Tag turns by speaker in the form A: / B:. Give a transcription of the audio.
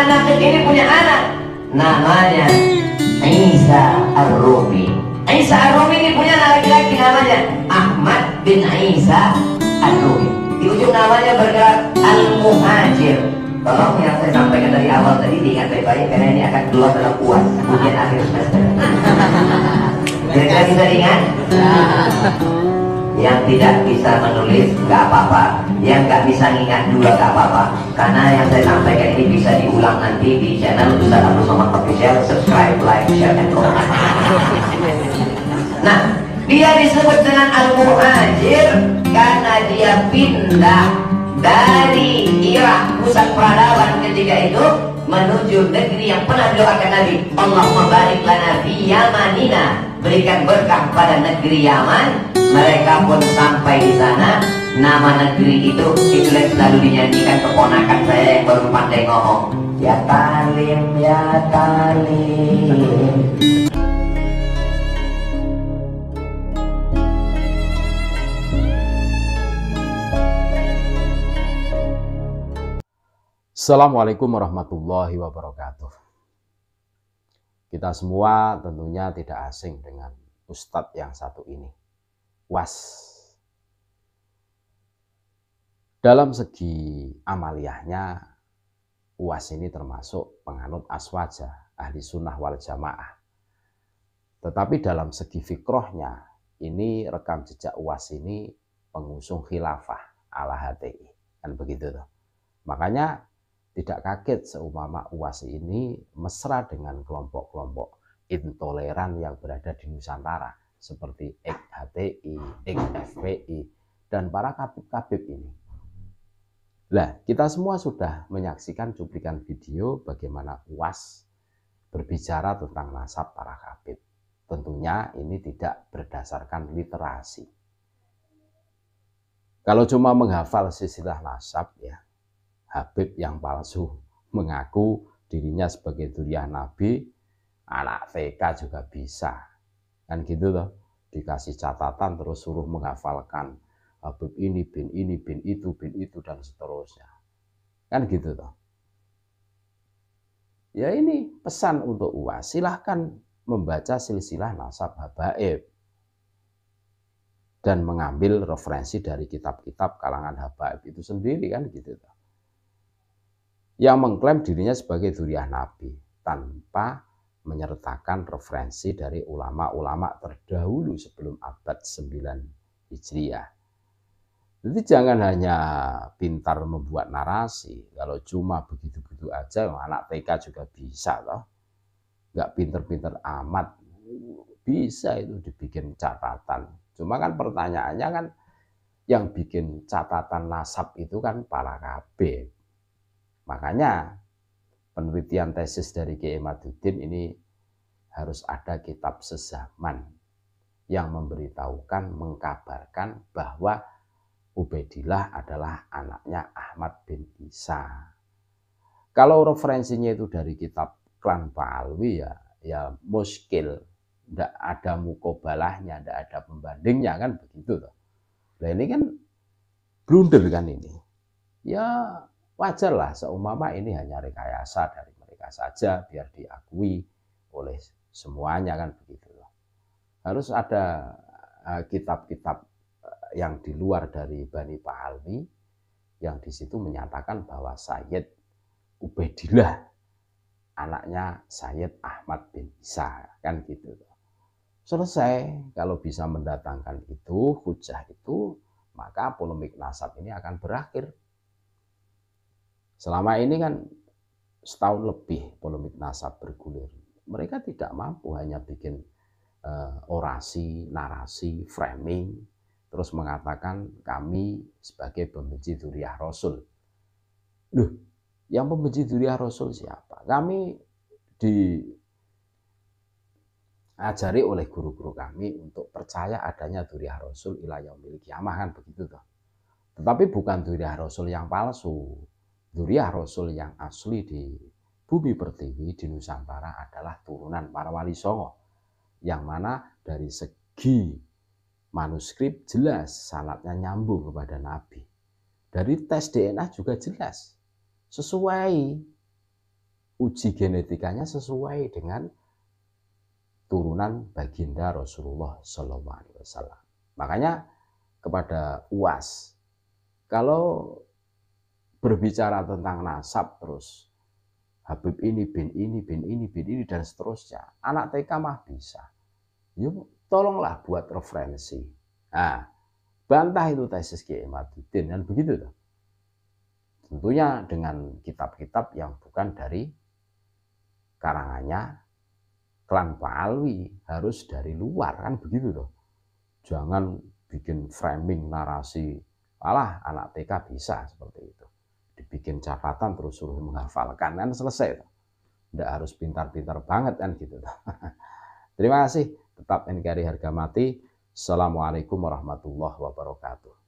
A: anak ini punya anak namanya Isa Ar-Rumi Isa Ar-Rumi ini punya anak laki-laki namanya Ahmad bin Isa Ar-Rumi di ujung namanya bergerak Al-Muhajir Tolong yang saya sampaikan dari awal tadi diingat baik-baik karena ini akan keluar dalam uas ujian akhir semester Kira-kira bisa diingat? Ya. Yang tidak bisa menulis nggak apa-apa yang nggak bisa ingat juga nggak apa-apa karena yang saya sampaikan ini bisa diulang nanti di channel Ustaz Abdul Somad Official subscribe, like, share, dan komen nah dia disebut dengan Al-Muhajir karena dia pindah dari Irak pusat peradaban ketika itu menuju negeri yang pernah didoakan Nabi Allah barik Nabi Yamanina berikan berkah pada negeri Yaman mereka pun sampai di sana nama negeri itu itulah selalu dinyanyikan keponakan saya yang baru pandai ngomong ya talim ya talim
B: Assalamualaikum warahmatullahi wabarakatuh kita semua tentunya tidak asing dengan Ustadz yang satu ini was dalam segi amaliyahnya, UAS ini termasuk penganut aswaja, ahli sunnah wal jamaah. Tetapi dalam segi fikrohnya, ini rekam jejak UAS ini pengusung khilafah ala HTI. Kan begitu tuh. Makanya tidak kaget seumama UAS ini mesra dengan kelompok-kelompok intoleran yang berada di Nusantara seperti EKHTI, EKFPI, dan para kabib-kabib ini. Lah, kita semua sudah menyaksikan cuplikan video bagaimana UAS berbicara tentang nasab para kabit. Tentunya ini tidak berdasarkan literasi. Kalau cuma menghafal silsilah nasab ya, Habib yang palsu mengaku dirinya sebagai durian Nabi, anak TK juga bisa. Kan gitu loh, dikasih catatan terus suruh menghafalkan Habib ini, bin ini, bin itu, bin itu, dan seterusnya. Kan gitu toh. Ya ini pesan untuk UAS. Silahkan membaca silsilah nasab habaib dan mengambil referensi dari kitab-kitab kalangan habaib itu sendiri kan gitu toh. Yang mengklaim dirinya sebagai duriah nabi tanpa menyertakan referensi dari ulama-ulama terdahulu sebelum abad 9 Hijriah. Jadi jangan hanya pintar membuat narasi. Kalau cuma begitu-begitu aja, anak TK juga bisa loh. Gak pintar-pintar amat. Bisa itu dibikin catatan. Cuma kan pertanyaannya kan yang bikin catatan nasab itu kan para KB. Makanya penelitian tesis dari Kiai e Madudin ini harus ada kitab sezaman yang memberitahukan, mengkabarkan bahwa Ubaidillah adalah anaknya Ahmad bin Isa. Kalau referensinya itu dari kitab Klan Pak ya, ya muskil. Tidak ada mukobalahnya, tidak ada pembandingnya kan begitu. Loh. Nah ini kan blunder kan ini. Ya wajarlah seumama ini hanya rekayasa dari mereka saja biar diakui oleh semuanya kan begitu. Loh. Harus ada eh, kitab -kitab yang di luar dari Bani Pahalmi yang di situ menyatakan bahwa Sayyid Ubaidillah anaknya Sayyid Ahmad bin Isa kan gitu selesai kalau bisa mendatangkan itu hujah itu maka polemik nasab ini akan berakhir selama ini kan setahun lebih polemik nasab bergulir mereka tidak mampu hanya bikin eh, orasi narasi framing terus mengatakan kami sebagai pembenci duriah Rasul. duh, yang pembenci duriah Rasul siapa? Kami diajari oleh guru-guru kami untuk percaya adanya duriah Rasul ilayah milik kiamah kan begitu toh. Tetapi bukan duriah Rasul yang palsu. Duriah Rasul yang asli di bumi pertiwi di Nusantara adalah turunan para wali songo. Yang mana dari segi manuskrip jelas sanatnya nyambung kepada Nabi. Dari tes DNA juga jelas, sesuai uji genetikanya sesuai dengan turunan baginda Rasulullah SAW. Makanya kepada uas, kalau berbicara tentang nasab terus Habib ini bin ini bin ini bin ini dan seterusnya, anak TK mah bisa. Yuk tolonglah buat referensi. Nah, bantah itu tesis Kiai Matiuddin dan begitu tuh. Tentunya dengan kitab-kitab yang bukan dari karangannya Klan Pak Alwi harus dari luar kan begitu tuh. Jangan bikin framing narasi alah anak TK bisa seperti itu dibikin catatan terus suruh menghafalkan kan selesai tuh. harus pintar-pintar banget kan gitu Terima kasih tetap NKRI harga mati. Assalamualaikum warahmatullahi wabarakatuh.